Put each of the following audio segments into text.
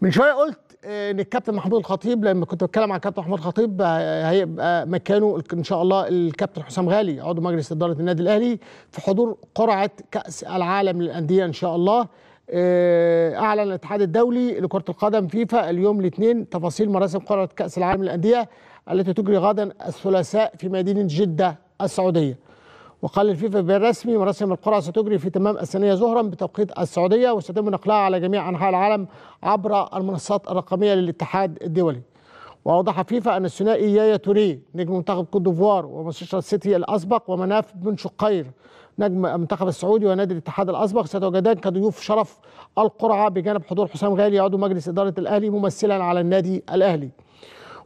من شويه قلت ان الكابتن محمود الخطيب لما كنت بتكلم عن الكابتن محمود الخطيب هيبقى مكانه ان شاء الله الكابتن حسام غالي عضو مجلس اداره النادي الاهلي في حضور قرعه كاس العالم للانديه ان شاء الله آه، اعلن الاتحاد الدولي لكره القدم فيفا اليوم الاثنين تفاصيل مراسم قرعه كاس العالم للانديه التي تجري غدا الثلاثاء في مدينه جده السعوديه وقال الفيفا بالرسمي مراسم القرعة ستجري في تمام الثانية ظهرا بتوقيت السعودية وسيتم نقلها على جميع أنحاء العالم عبر المنصات الرقمية للاتحاد الدولي وأوضح فيفا أن الثنائي يايا توري نجم منتخب كوت ديفوار ومانشستر سيتي الأسبق ومناف بن شقير نجم المنتخب السعودي ونادي الاتحاد الأسبق سيتواجدان كضيوف شرف القرعة بجانب حضور حسام غالي عضو مجلس إدارة الأهلي ممثلا على النادي الأهلي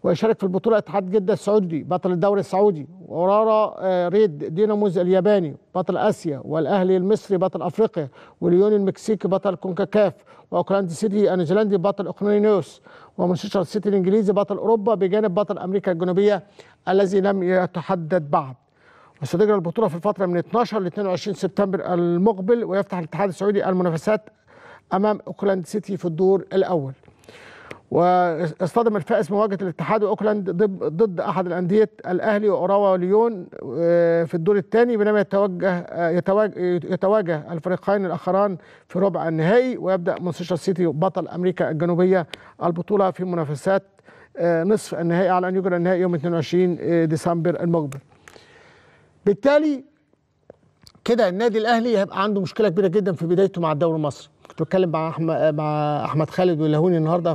ويشارك في البطولة اتحاد جدة السعودي بطل الدوري السعودي ورارا آه، ريد ديناموز الياباني بطل آسيا والأهلي المصري بطل أفريقيا واليون المكسيكي بطل كونكاكاف وأوكلاند سيتي النيوزيلندي بطل أوكلانيوس ومانشستر سيتي الإنجليزي بطل أوروبا بجانب بطل أمريكا الجنوبية الذي لم يتحدد بعد وستجرى البطولة في الفترة من 12 ل 22 سبتمبر المقبل ويفتح الاتحاد السعودي المنافسات أمام أوكلاند سيتي في الدور الأول واصطدم الفائز مواجهه الاتحاد واوكلاند ضد احد الانديه الاهلي واوراوا وليون آه، في الدور الثاني بينما يتوجه آه، يتواجه الفريقين الاخران في ربع النهائي ويبدا مانشستر سيتي بطل امريكا الجنوبيه البطوله في منافسات آه، نصف النهائي على ان يجرى النهائي يوم 22 ديسمبر المقبل. بالتالي كده النادي الاهلي هيبقى عنده مشكله كبيره جدا في بدايته مع الدوري المصري. كنت بتكلم مع احمد مع احمد خالد ولهوني النهارده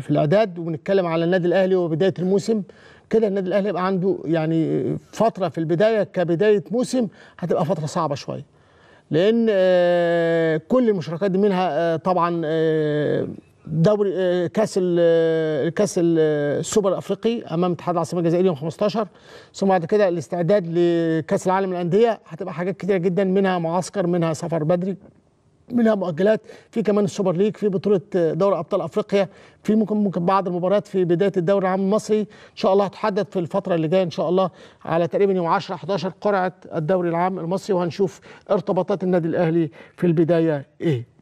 في الاعداد وبنتكلم على النادي الاهلي وبدايه الموسم كده النادي الاهلي يبقى عنده يعني فتره في البدايه كبدايه موسم هتبقى فتره صعبه شويه لان آه، كل المشاركات دي منها آه، طبعا آه، دوري كاس الكاس السوبر الافريقي امام اتحاد العاصمه الجزائري يوم 15 ثم بعد كده الاستعداد لكاس العالم للانديه هتبقى حاجات كتير جدا منها معسكر منها سفر بدري منها مؤجلات في كمان السوبر ليج في بطوله دوري ابطال افريقيا في ممكن ممكن بعض المباريات في بدايه الدوري العام المصري ان شاء الله هتحدد في الفتره اللي جايه ان شاء الله على تقريبا يوم 10 11 قرعه الدوري العام المصري وهنشوف ارتباطات النادي الاهلي في البدايه ايه